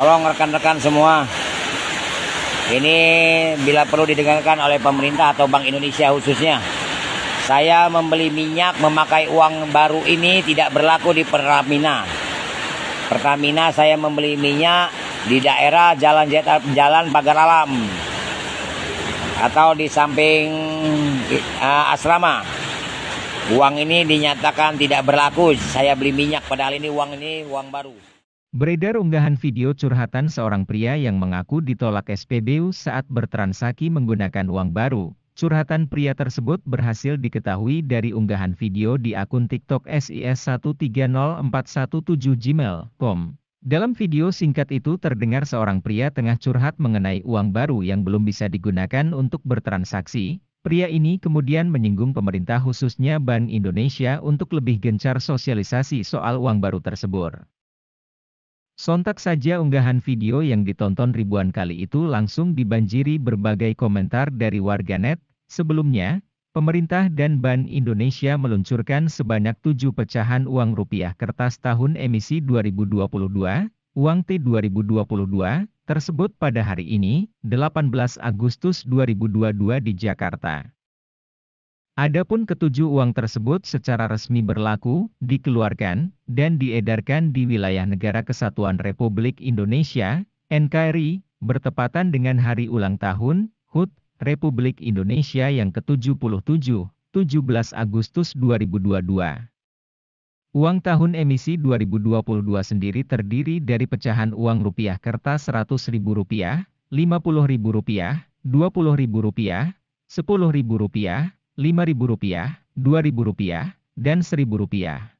Tolong rekan-rekan semua, ini bila perlu didengarkan oleh pemerintah atau Bank Indonesia khususnya. Saya membeli minyak memakai uang baru ini tidak berlaku di Pertamina. Pertamina saya membeli minyak di daerah Jalan Jalan Pagar Alam atau di samping uh, asrama. Uang ini dinyatakan tidak berlaku. Saya beli minyak padahal ini uang ini uang baru. Beredar unggahan video curhatan seorang pria yang mengaku ditolak SPBU saat bertransaksi menggunakan uang baru. Curhatan pria tersebut berhasil diketahui dari unggahan video di akun TikTok sis 130417 gmailcom Dalam video singkat itu terdengar seorang pria tengah curhat mengenai uang baru yang belum bisa digunakan untuk bertransaksi. Pria ini kemudian menyinggung pemerintah khususnya Bank Indonesia untuk lebih gencar sosialisasi soal uang baru tersebut. Sontak saja unggahan video yang ditonton ribuan kali itu langsung dibanjiri berbagai komentar dari warganet. Sebelumnya, pemerintah dan Bank Indonesia meluncurkan sebanyak tujuh pecahan uang rupiah kertas tahun emisi 2022, uang T 2022, tersebut pada hari ini, 18 Agustus 2022 di Jakarta. Adapun ketujuh uang tersebut secara resmi berlaku, dikeluarkan, dan diedarkan di wilayah Negara Kesatuan Republik Indonesia, NKRI, bertepatan dengan hari ulang tahun, HUT, Republik Indonesia yang ke-77, 17 Agustus 2022. Uang tahun emisi 2022 sendiri terdiri dari pecahan uang rupiah kertas Rp100.000, Rp50.000, Rp20.000, Rp10.000, Rp5.000, Rp2.000, dan Rp1.000.